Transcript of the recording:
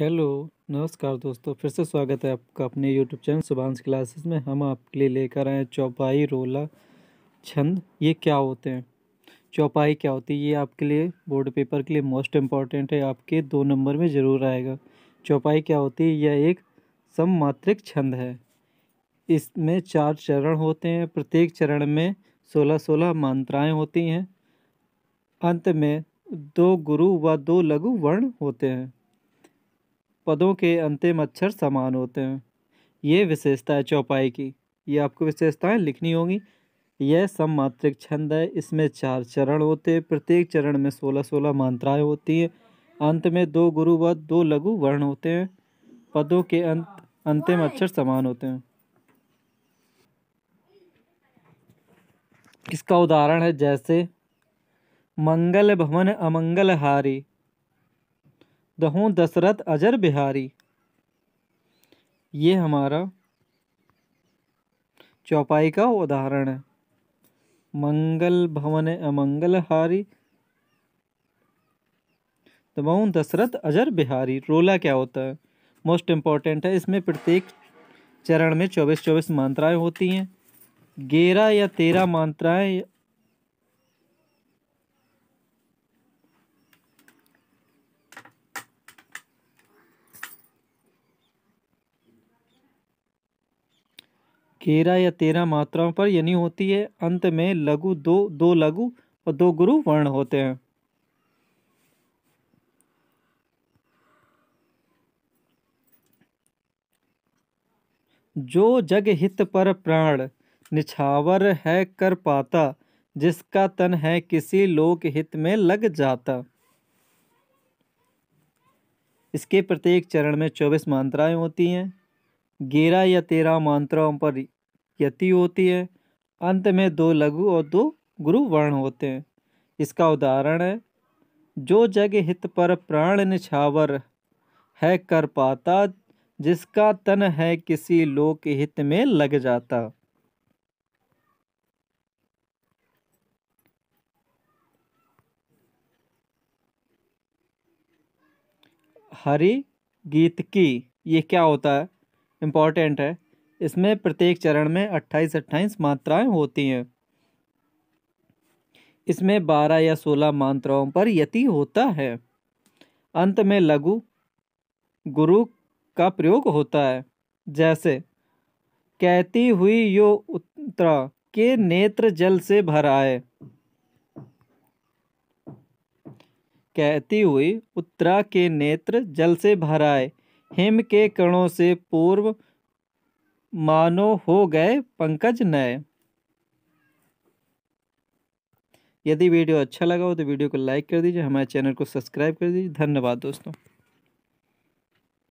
hello नमस्कार दोस्तों फिर से स्वागत है आपका अपने यूट्यूब चैनल सुभाष क्लासेस में हम आपके लिए लेकर आए चौपाई रोला छंद ये क्या होते हैं चौपाई क्या होती है ये आपके लिए बोर्ड पेपर के लिए मोस्ट इम्पॉर्टेंट है आपके दो नंबर में ज़रूर आएगा चौपाई क्या होती है यह एक सममात्रिक छंद है इसमें चार चरण होते हैं प्रत्येक चरण में सोलह सोलह मात्राएँ होती हैं अंत में दो गुरु व दो लघु वर्ण होते हैं पदों के अंतिम अक्षर समान होते हैं ये विशेषता है चौपाई की ये आपको विशेषताएं लिखनी होंगी यह सममात्रिक छंद है इसमें चार चरण होते हैं प्रत्येक चरण में सोलह सोलह मात्राएँ होती हैं अंत में दो गुरु व दो लघु वर्ण होते हैं पदों के अंत अंतिम अक्षर समान होते हैं इसका उदाहरण है जैसे मंगल भवन अमंगल हारी दहों दशरथ अजर बिहारी ये हमारा चौपाई का उदाहरण है मंगल भवन अमंगल हारी दशरथ अजर बिहारी रोला क्या होता है मोस्ट इम्पॉर्टेंट है इसमें प्रत्येक चरण में चौबीस चौबीस मात्राएं होती हैं ग्यारह या तेरह मात्राएं ग्यारह या तेरह मात्राओं पर यनि होती है अंत में लघु दो दो लघु और दो गुरु वर्ण होते हैं जो जग हित पर प्राण निछावर है कर पाता जिसका तन है किसी लोक हित में लग जाता इसके प्रत्येक चरण में चौबीस मात्राएं होती हैं ग्यारह या तेरह मात्राओं पर यति होती है अंत में दो लघु और दो गुरु वर्ण होते हैं इसका उदाहरण है जो जग हित पर प्राण निछावर है कर पाता जिसका तन है किसी लोक हित में लग जाता हरि गीत की ये क्या होता है इम्पॉर्टेंट है इसमें प्रत्येक चरण में अट्ठाईस अट्ठाईस मात्राएं होती हैं इसमें बारह या सोलह मात्राओं पर यति होता है अंत में लघु गुरु का प्रयोग होता है जैसे कहती हुई यो उत्तरा के नेत्र जल से भर आए कहती हुई उत्तरा के नेत्र जल से भर आए हिम के कणों से पूर्व मानो हो गए पंकज नए यदि वीडियो अच्छा लगा हो तो वीडियो को लाइक कर दीजिए हमारे चैनल को सब्सक्राइब कर दीजिए धन्यवाद दोस्तों